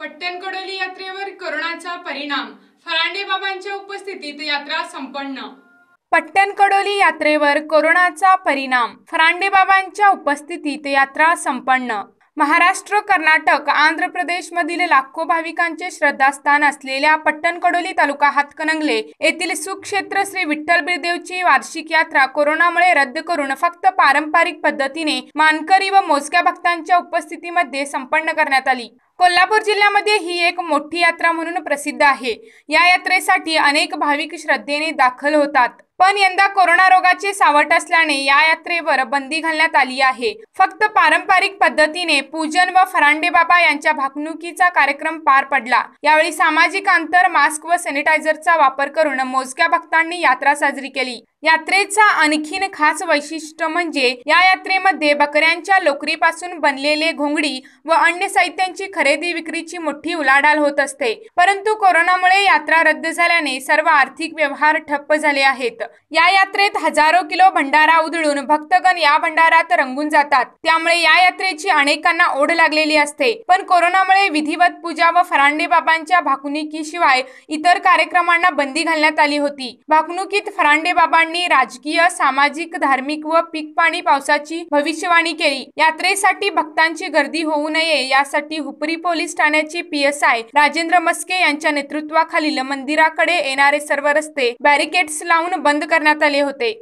पट्ट्यांकडोली यात्रेवर कोरोनाचा परिणाम फरांडे बाबांच्या उपस्थितीत यात्रा संपन्न पट्टणकडोली यात्रेवर कोरोनाचा परिणाम फरांडे बाबांच्या उपस्थितीत यात्रा संपन्न महाराष्ट्र कर्नाटक आंध्र प्रदेश मधील लाखो भाविकांचे श्रद्धास्थान असलेल्या पट्टणकडोली तालुका हातकनंगले येथील सुक्षेत्र श्री विठ्ठल बिरदेवची वार्षिक यात्रा कोरोनामुळे रद्द करून फक्त पारंपरिक पद्धतीने मानकरी व मोजक्या भक्तांच्या उपस्थितीमध्ये संपन्न करण्यात आली कोल्हापूर जिल्ह्यामध्ये ही एक मोठी यात्रा म्हणून प्रसिद्ध आहे या यात्रेसाठी अनेक भाविक श्रद्धेने दाखल होतात पण यंदा कोरोना रोगाचे सावट असल्याने या यात्रेवर बंदी घालण्यात आली आहे फक्त पारंपरिक पद्धतीने पूजन व फरांडे बाबा यांच्या भाकणुकीचा कार्यक्रम पार पडला यावेळी सामाजिक अंतर मास्क व सॅनिटायझरचा वापर करून मोजक्या भक्तांनी यात्रा साजरी केली यात्रेचा आणखीन खास वैशिष्ट्य म्हणजे या यात्रेमध्ये बकऱ्यांच्या लोकरीपासून बनलेले घोंगडी व अन्य साहित्यांची खरेदी खरेदी विक्रीची मोठी उलाढाल होत असते परंतु कोरोनामुळे यात्रा रद्द झाल्याने सर्व आर्थिक व्यवहार ठप्प झाले आहेत या यात्रेत हजारो किलो भंडारा उधळून भक्तगण या भंडारात रंगून जातात त्यामुळे या यात्रेची अनेकांना ओढ लागलेली असते पण कोरोनामुळे विधिवत पूजा व फरांडे बाबांच्या भाकुनिकीशिवाय इतर कार्यक्रमांना बंदी घालण्यात आली होती भाकणुकीत फरांडे बाबांनी राजकीय सामाजिक धार्मिक व पीक पाणी पावसाची भविष्यवाणी केली यात्रेसाठी भक्तांची गर्दी होऊ नये यासाठी हुपरी पोलीस ठाण्याचे पी राजेंद्र मस्के यांच्या नेतृत्वाखालील मंदिराकडे येणारे सर्व रस्ते बॅरिकेड्स लावून बंद करण्यात आले होते